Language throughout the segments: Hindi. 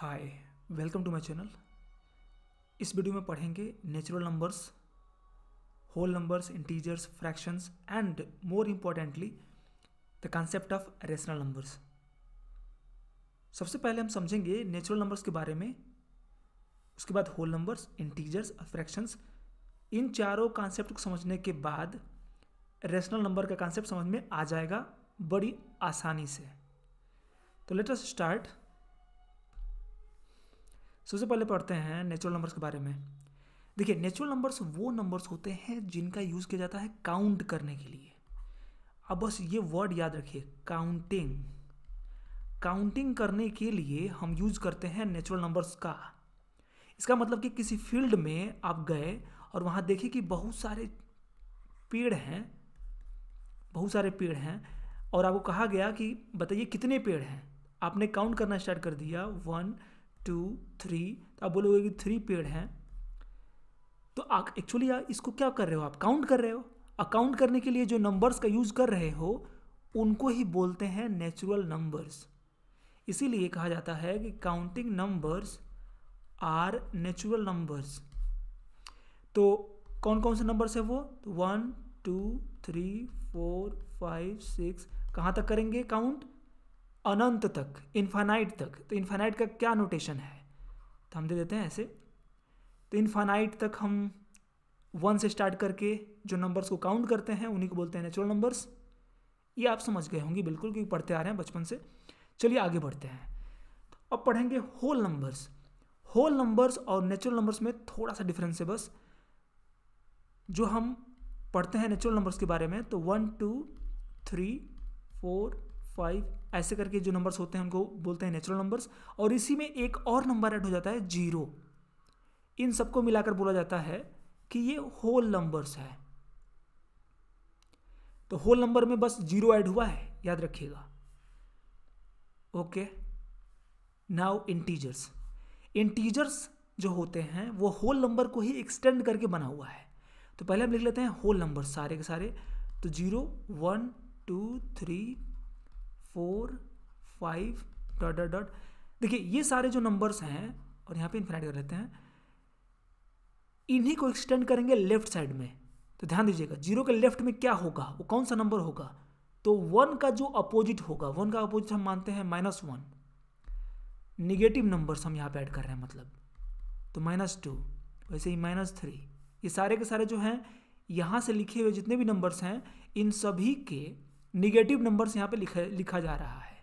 Hi welcome to my channel इस वीडियो में पढ़ेंगे natural numbers whole numbers integers fractions and more importantly the concept of rational numbers सबसे पहले हम समझेंगे नेचुरल नंबर्स के बारे में उसके बाद होल नंबर्स इंटीजर्स फ्रैक्शंस इन चारों कॉन्सेप्ट को समझने के बाद रेशनल नंबर का कॉन्सेप्ट समझ में आ जाएगा बड़ी आसानी से तो लेटस स्टार्ट सबसे पहले पढ़ते हैं नेचुरल नंबर्स के बारे में देखिए नेचुरल नंबर्स वो नंबर्स होते हैं जिनका यूज़ किया जाता है काउंट करने के लिए अब बस ये वर्ड याद रखिए काउंटिंग काउंटिंग करने के लिए हम यूज़ करते हैं नेचुरल नंबर्स का इसका मतलब कि किसी फील्ड में आप गए और वहाँ देखे कि बहुत सारे पेड़ हैं बहुत सारे पेड़ हैं और आपको कहा गया कि बताइए कितने पेड़ हैं आपने काउंट करना स्टार्ट कर दिया वन टू थ्री तो आप बोलोगे कि थ्री पेड़ हैं तो आप एक्चुअली इसको क्या कर रहे हो आप काउंट कर रहे हो अकाउंट करने के लिए जो नंबर्स का यूज़ कर रहे हो उनको ही बोलते हैं नेचुरल नंबर्स इसीलिए कहा जाता है कि counting numbers are natural numbers तो कौन कौन से नंबर्स है वो तो one two three four five six कहाँ तक करेंगे काउंट अनंत तक इन्फानाइट तक तो इन्फानाइट का क्या नोटेशन है तो हम दे देते हैं ऐसे तो इन्फानाइट तक हम वन से स्टार्ट करके जो नंबर्स को काउंट करते हैं उन्हीं को बोलते हैं नेचुरल नंबर्स ये आप समझ गए होंगे बिल्कुल क्योंकि पढ़ते आ रहे हैं बचपन से चलिए आगे बढ़ते हैं तो अब पढ़ेंगे होल नंबर्स होल नंबर्स और नेचुरल नंबर्स में थोड़ा सा डिफरेंस है बस जो हम पढ़ते हैं नेचुरल नंबर्स के बारे में तो one two three four five ऐसे करके जो नंबर्स होते हैं उनको बोलते हैं नेचुरल नंबर्स और इसी में एक और नंबर ऐड हो जाता है जीरो इन सबको मिलाकर बोला जाता है कि ये होल नंबर्स है तो होल नंबर में बस जीरो ऐड हुआ है याद रखिएगा ओके नाउ इंटीजर्स इंटीजर्स जो होते हैं वो होल नंबर को ही एक्सटेंड करके बना हुआ है तो पहले हम लिख लेते हैं होल नंबर सारे के सारे तो zero one two three four five dot dot dot देखिए ये सारे जो नंबर्स हैं और यहाँ पे इन्फिनाइट कर लेते हैं इन्हीं को एक्सटेंड करेंगे लेफ्ट साइड में तो ध्यान दीजिएगा जीरो के लेफ्ट में क्या होगा वो कौन सा नंबर होगा तो वन का जो अपोजिट होगा वन का अपोजिट हम मानते हैं माइनस वन निगेटिव नंबर्स हम यहाँ पे ऐड कर रहे हैं मतलब तो माइनस टू वैसे ही माइनस थ्री ये सारे के सारे जो हैं यहाँ से लिखे हुए जितने भी नंबर्स हैं इन सभी के निगेटिव नंबर्स यहाँ पे लिखा लिखा जा रहा है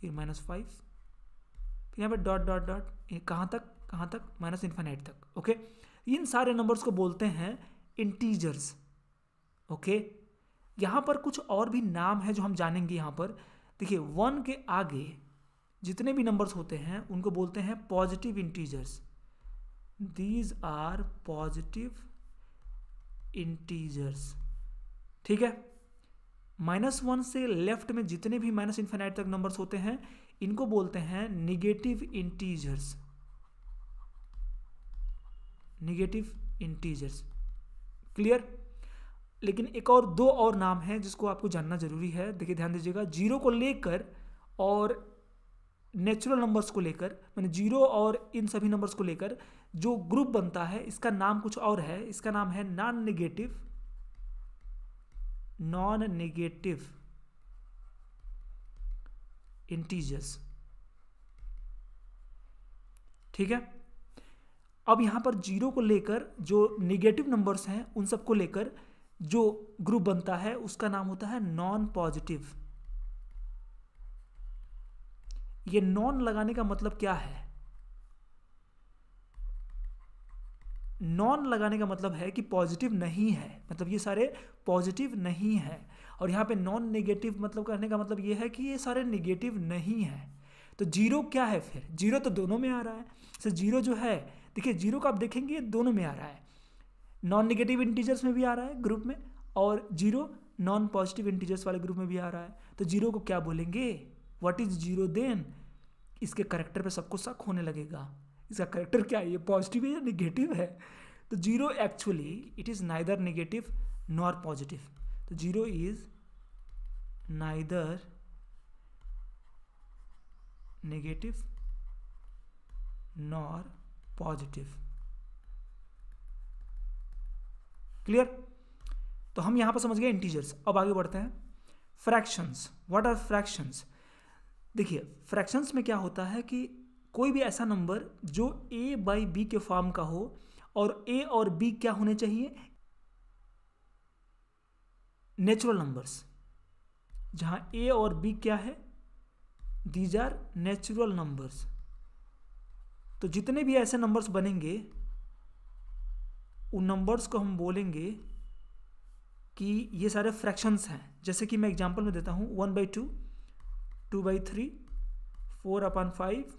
फिर माइनस फाइव फिर यहाँ पे डॉट डॉट डॉट कहाँ तक कहाँ तक माइनस इन्फाइनाइट तक ओके इन सारे नंबर्स को बोलते हैं इंटीजर्स ओके यहाँ पर कुछ और भी नाम है जो हम जानेंगे यहाँ पर देखिए वन के आगे जितने भी नंबर्स होते हैं उनको बोलते हैं positive integers these are positive integers ठीक है माइनस वन से लेफ्ट में जितने भी माइनस इन्फेनाइट तक नंबर्स होते हैं इनको बोलते हैं negative integers negative integers clear लेकिन एक और दो और नाम है जिसको आपको जानना जरूरी है देखिए ध्यान दीजिएगा जीरो को लेकर और नेचुरल नंबर्स को लेकर मैंने जीरो और इन सभी नंबर्स को लेकर जो ग्रुप बनता है इसका नाम कुछ और है इसका नाम है non negative non negative integers ठीक है अब यहां पर जीरो को लेकर जो निगेटिव नंबर्स हैं उन सबको लेकर जो ग्रुप बनता है उसका नाम होता है नॉन पॉजिटिव ये नॉन लगाने का मतलब क्या है नॉन लगाने का मतलब है कि पॉजिटिव नहीं है मतलब ये सारे पॉजिटिव नहीं है और यहाँ पे नॉन नेगेटिव मतलब कहने का मतलब ये है कि ये सारे नेगेटिव नहीं है तो जीरो क्या है फिर जीरो तो दोनों में आ रहा है सर जीरो जो है देखिए जीरो का आप देखेंगे ये दोनों में आ रहा है नॉन नेगेटिव इंटीजर्स में भी आ रहा है ग्रुप में और जीरो नॉन पॉजिटिव इंटीजर्स वाले ग्रुप में भी आ रहा है तो जीरो को क्या बोलेंगे व्हाट इज़ जीरो देन इसके करेक्टर पे सबको शक होने लगेगा इसका करेक्टर क्या है ये पॉजिटिव है या निगेटिव है तो zero actually it is neither negative nor positive तो zero is neither negative nor positive clear तो हम यहां पर समझ गए इंटीजर्स अब आगे बढ़ते हैं फ्रैक्शंस व्हाट आर फ्रैक्शंस देखिए फ्रैक्शंस में क्या होता है कि कोई भी ऐसा नंबर जो ए बाई बी के फॉर्म का हो और ए और बी क्या होने चाहिए नेचुरल नंबर्स जहाँ ए और बी क्या है दीज आर नेचुरल नंबर्स तो जितने भी ऐसे नंबर्स बनेंगे उन नंबर्स को हम बोलेंगे कि ये सारे फ्रैक्शंस हैं जैसे कि मैं एग्जांपल में देता हूँ one by two two by three four upon five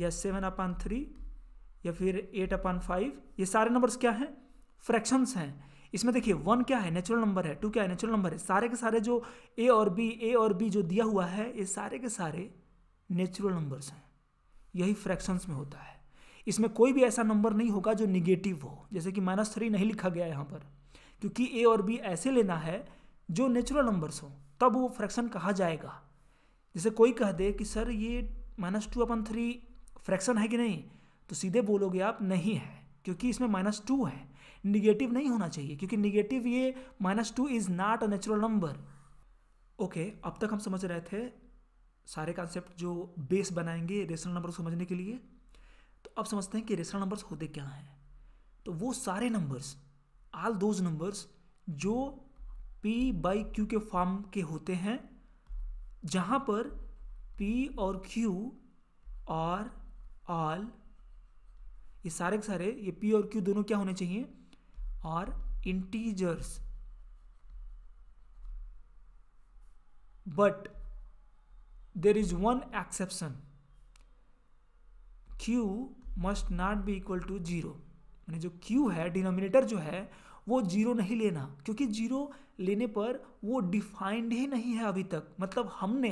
या सेवन अपान थ्री या फिर एट अपान फाइव ये सारे नंबर्स क्या हैं फ्रैक्शंस हैं इसमें देखिए वन क्या है नेचुरल नंबर है टू क्या है नेचुरल नंबर है सारे के सारे जो ए और बी ए और बी जो दिया हुआ है ये सारे के सारे नेचुरल नंबर्स हैं यही फ्रैक्शंस में होता है इसमें कोई भी ऐसा नंबर नहीं होगा जो निगेटिव हो जैसे कि माइनस थ्री नहीं लिखा गया यहाँ पर क्योंकि ए और बी ऐसे लेना है जो नेचुरल नंबर्स हों तब वो फ्रैक्शन कहा जाएगा जैसे कोई कह दे कि सर ये minus two upon three fraction है कि नहीं तो सीधे बोलोगे आप नहीं है क्योंकि इसमें माइनस टू है निगेटिव नहीं होना चाहिए क्योंकि निगेटिव ये minus two is not a natural number okay अब तक हम समझ रहे थे सारे कॉन्सेप्ट जो बेस बनाएंगे रेशनल नंबर समझने के लिए तो अब समझते हैं कि रेशनल नंबर्स होते क्या हैं तो वो सारे नंबर्स आल दोज नंबर्स जो p बाई क्यू के फॉर्म के होते हैं जहाँ पर p और q और ऑल ये सारे के सारे ये पी और क्यू दोनों क्या होने चाहिए और integers but there is one exception Q must not be equal to zero जो क्यू है डिनोमिनेटर जो है वो जीरो नहीं लेना क्योंकि जीरो लेने पर वो डिफाइंड ही नहीं है अभी तक मतलब हमने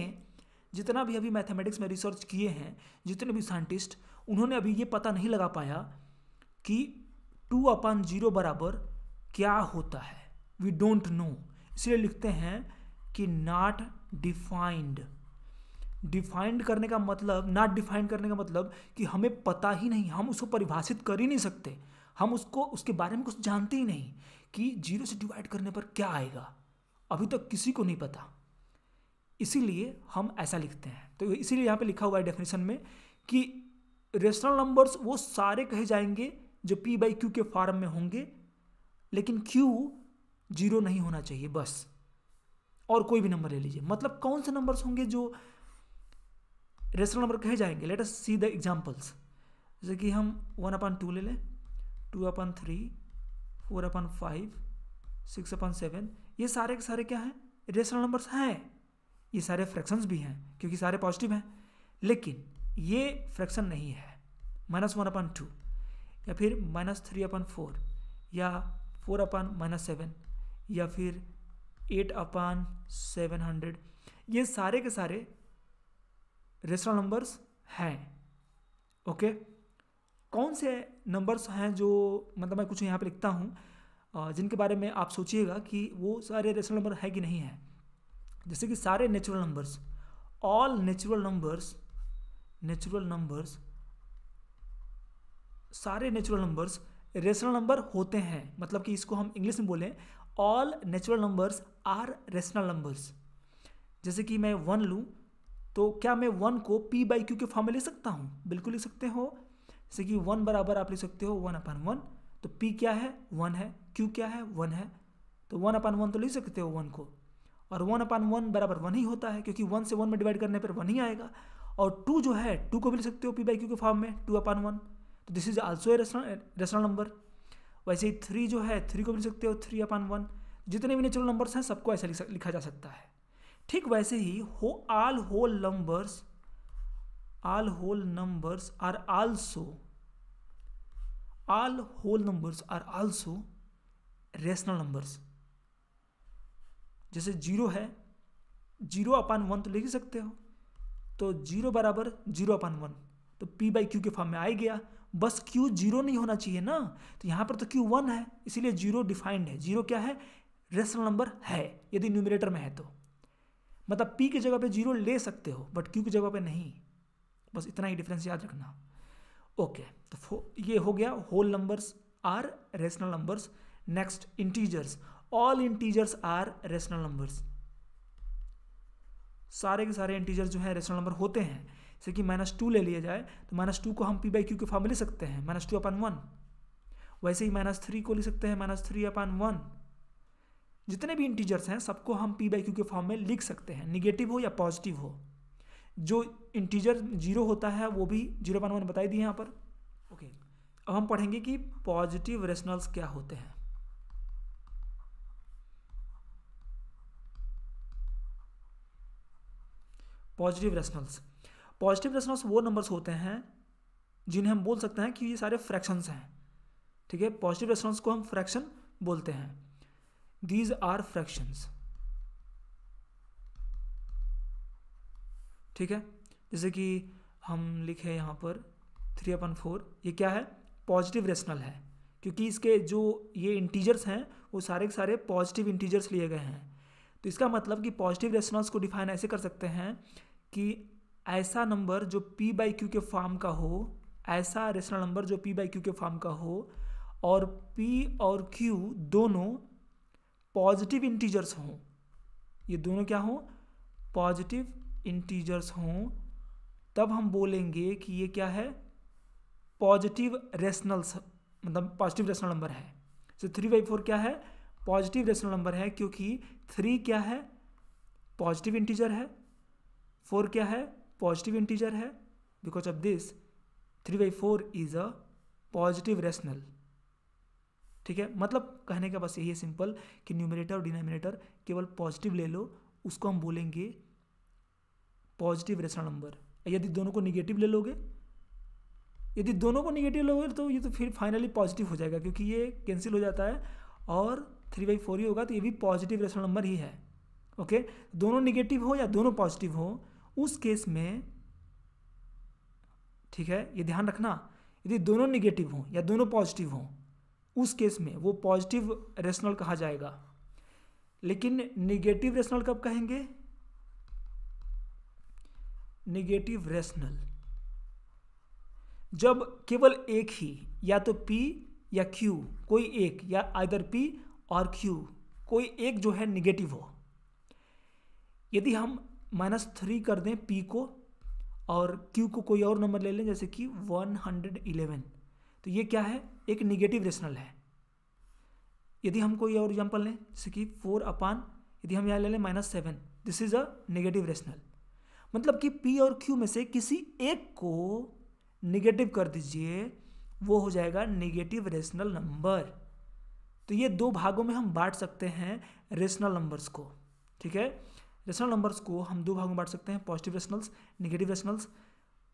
जितना भी अभी मैथमेटिक्स में रिसर्च किए हैं जितने भी साइंटिस्ट उन्होंने अभी ये पता नहीं लगा पाया कि टू अपन जीरो बराबर क्या होता है वी डोंट नो इसलिए लिखते हैं कि नॉट डिफाइंड डिफाइंड करने का मतलब नॉट डिफाइंड करने का मतलब कि हमें पता ही नहीं हम उसको परिभाषित कर ही नहीं सकते हम उसको उसके बारे में कुछ जानते ही नहीं कि जीरो से डिवाइड करने पर क्या आएगा अभी तक किसी को नहीं पता इसीलिए हम ऐसा लिखते हैं तो इसीलिए यहाँ पे लिखा हुआ है डेफिनेशन में कि रेशनल नंबर्स वो सारे कहे जाएंगे जो पी बाई क्यू के फॉर्म में होंगे लेकिन क्यू जीरो नहीं होना चाहिए बस और कोई भी नंबर ले लीजिए मतलब कौन से नंबर्स होंगे जो रेशनल नंबर कहे जाएंगे let us see the examples जैसे कि हम वन अपन टू ले लें two upon three four upon five six upon seven ये सारे के सारे क्या हैं रेशनल नंबर्स हैं ये सारे फ्रैक्शंस भी हैं क्योंकि सारे पॉजिटिव हैं लेकिन ये फ्रैक्शन नहीं है माइनस वन अपन टू या फिर माइनस थ्री अपन फोर या फोर अपन माइनस सेवन या फिर एट अपन सेवन हंड्रेड ये सारे के सारे रेशनल नंबर्स हैं ओके कौन से नंबर्स हैं जो मतलब मैं कुछ यहाँ पे लिखता हूँ जिनके बारे में आप सोचिएगा कि वो सारे रेशनल नंबर है कि नहीं है जैसे कि सारे natural numbers all natural numbers natural numbers सारे नेचुरल नंबर्स रेशनल नंबर होते हैं मतलब कि इसको हम इंग्लिश में बोलें all natural numbers are rational numbers जैसे कि मैं वन लूँ तो क्या मैं वन को पी बाई क्यू के फॉर्म में ले सकता हूँ बिल्कुल लिख सकते हो जैसे कि वन बराबर आप लिख सकते हो वन अपन वन तो पी क्या है वन है क्यू क्या है वन है तो वन अपन वन तो लिख सकते हो वन को और वन अपान वन बराबर वन ही होता है क्योंकि वन से वन में डिवाइड करने पर वन ही आएगा और टू जो है टू को भी ले सकते हो पी बाई क्यू के फॉर्म में टू अपान वन तो this is also a rational number वैसे ही थ्री जो है थ्री को भी ले सकते हो थ्री अपान वन जितने भी नेचुरल नंबर्स हैं सबको ऐसा लिखा जा सकता है ठीक वैसे ही हो all whole numbers all whole numbers are also all whole numbers are also rational numbers जैसे जीरो है जीरो अपान वन तो लिख सकते हो तो जीरो बराबर जीरो अपान वन तो पी बाई क्यू के फॉर्म में आ गया बस क्यू जीरो नहीं होना चाहिए ना तो यहाँ पर तो क्यू वन है इसीलिए जीरो डिफाइंड है जीरो क्या है रेशनल नंबर है यदि न्यूमिनेटर में है तो मतलब पी की जगह पे जीरो ले सकते हो बट क्यू की जगह पे नहीं बस इतना ही डिफरेंस याद रखना ओके तो ये हो गया whole numbers are rational numbers next integers all integers are rational numbers सारे के सारे इंटीजर्स जो है रेशनल नंबर होते हैं जैसे कि माइनस टू ले लिया जाए तो माइनस टू को हम पी बाई क्यू के फॉर्म में ले सकते हैं माइनस टू अपन वन वैसे ही माइनस थ्री को ले सकते हैं माइनस थ्री अपन वन जितने भी इंटीजर्स हैं सबको हम पी बाई क्यू के फॉर्म में लिख सकते हैं निगेटिव हो या पॉजिटिव हो जो इंटीजर जीरो होता है वो भी जीरो अपन वन बताई दिए यहाँ पर ओके okay. अब हम पढ़ेंगे कि पॉजिटिव रेशनल्स क्या होते हैं पॉजिटिव रेशनल्स पॉजिटिव रेशनल्स वो नंबर्स होते हैं जिन्हें हम बोल सकते हैं कि ये सारे फ्रैक्शंस हैं ठीक है पॉजिटिव रेशनल्स को हम फ्रैक्शन बोलते हैं दीज आर फ्रैक्शंस ठीक है जैसे कि हम लिखे यहाँ पर थ्री अपन फोर ये क्या है पॉजिटिव रेशनल है क्योंकि इसके जो ये इंटीजर्स हैं वो सारे के सारे पॉजिटिव इंटीजर्स लिए गए हैं तो इसका मतलब कि पॉजिटिव रेशनल्स को डिफाइन ऐसे कर सकते हैं कि ऐसा नंबर जो पी बाई क्यू के फॉर्म का हो ऐसा रेशनल नंबर जो पी बाई क्यू के फॉर्म का हो और पी और क्यू दोनों पॉजिटिव इंटीजर्स हों ये दोनों क्या हों पॉजिटिव इंटीजर्स हों तब हम बोलेंगे कि ये क्या है पॉजिटिव रेशनल्स मतलब पॉजिटिव रेशनल नंबर है सो थ्री बाई फोर क्या है पॉजिटिव रेशनल नंबर है क्योंकि थ्री क्या है पॉजिटिव इंटीजर है फोर क्या है पॉजिटिव इंटीजर है because of this three by four is a positive rational ठीक है मतलब कहने का बस यही है सिंपल कि न्यूमिनेटर और डिनोमिनेटर केवल पॉजिटिव ले लो उसको हम बोलेंगे पॉजिटिव रेशनल नंबर यदि दोनों को निगेटिव ले लोगे यदि दोनों को निगेटिव लोगे तो ये तो फिर फाइनली पॉजिटिव हो जाएगा क्योंकि ये कैंसिल हो जाता है और थ्री बाई फोर ही होगा तो ये भी पॉजिटिव रेशनल नंबर ही है ओके दोनों निगेटिव हो या दोनों पॉजिटिव हो उस केस में ठीक है ये ध्यान रखना यदि दोनों निगेटिव हों या दोनों पॉजिटिव हों उस केस में वो पॉजिटिव रेशनल कहा जाएगा लेकिन निगेटिव रेशनल कब कहेंगे निगेटिव रेशनल जब केवल एक ही या तो पी या क्यू कोई एक या आदर पी और क्यू कोई एक जो है निगेटिव हो यदि हम माइनस थ्री कर दें पी को और क्यू को कोई और नंबर ले लें जैसे कि वन हंड्रेड इलेवन तो ये क्या है एक निगेटिव रेशनल है यदि हम कोई और एग्जाम्पल लें जैसे कि फोर अपान यदि हम यहाँ ले लें minus seven this is a negative rational मतलब कि पी और क्यू में से किसी एक को निगेटिव कर दीजिए वो हो जाएगा निगेटिव रेशनल नंबर तो ये दो भागों में हम बांट सकते हैं रेशनल नंबर्स को ठीक है रेशनल नंबर्स को हम दो भागों में बांट सकते हैं positive rationals negative rationals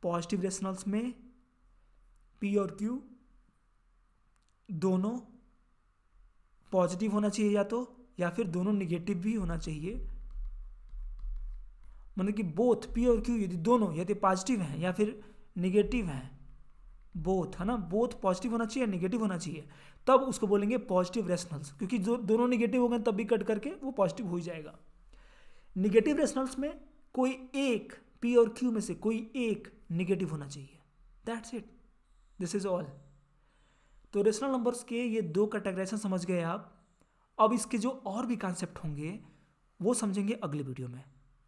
positive rationals में पी और क्यू दोनों पॉजिटिव होना चाहिए या तो या फिर दोनों नेगेटिव भी होना चाहिए मतलब कि बोथ पी और क्यू यदि दोनों यदि पॉजिटिव तो हैं या फिर निगेटिव हैं बोथ है ना बोथ पॉजिटिव होना चाहिए निगेटिव होना चाहिए तब उसको बोलेंगे पॉजिटिव रेशनल्स क्योंकि जो दोनों निगेटिव हो गए तब भी कट करके वो पॉजिटिव हो ही जाएगा निगेटिव रेशनल्स में कोई एक पी और क्यू में से कोई एक निगेटिव होना चाहिए that's it this is all तो रेशनल नंबर्स के ये दो कैटेगराइजेशन समझ गए आप अब इसके जो और भी कॉन्सेप्ट होंगे वो समझेंगे अगले वीडियो में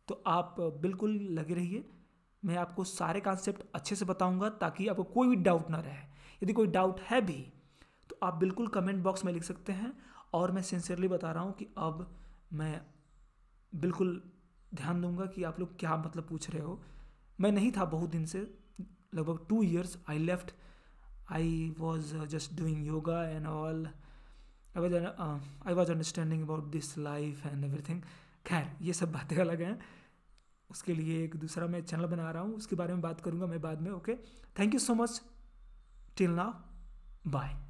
तो आप बिल्कुल लगे रहिए मैं आपको सारे कॉन्सेप्ट अच्छे से बताऊंगा ताकि आपको कोई भी डाउट ना रहे यदि कोई डाउट है भी तो आप बिल्कुल कमेंट बॉक्स में लिख सकते हैं और मैं सिंसियरली बता रहा हूँ कि अब मैं बिल्कुल ध्यान दूंगा कि आप लोग क्या मतलब पूछ रहे हो मैं नहीं था बहुत दिन से लगभग two years I left I was just doing yoga and all I was I was understanding about this life and everything खैर ये सब बातें अलग हैं उसके लिए एक दूसरा मैं चैनल बना रहा हूँ उसके बारे में बात करूँगा मैं बाद में okay thank you so much till now bye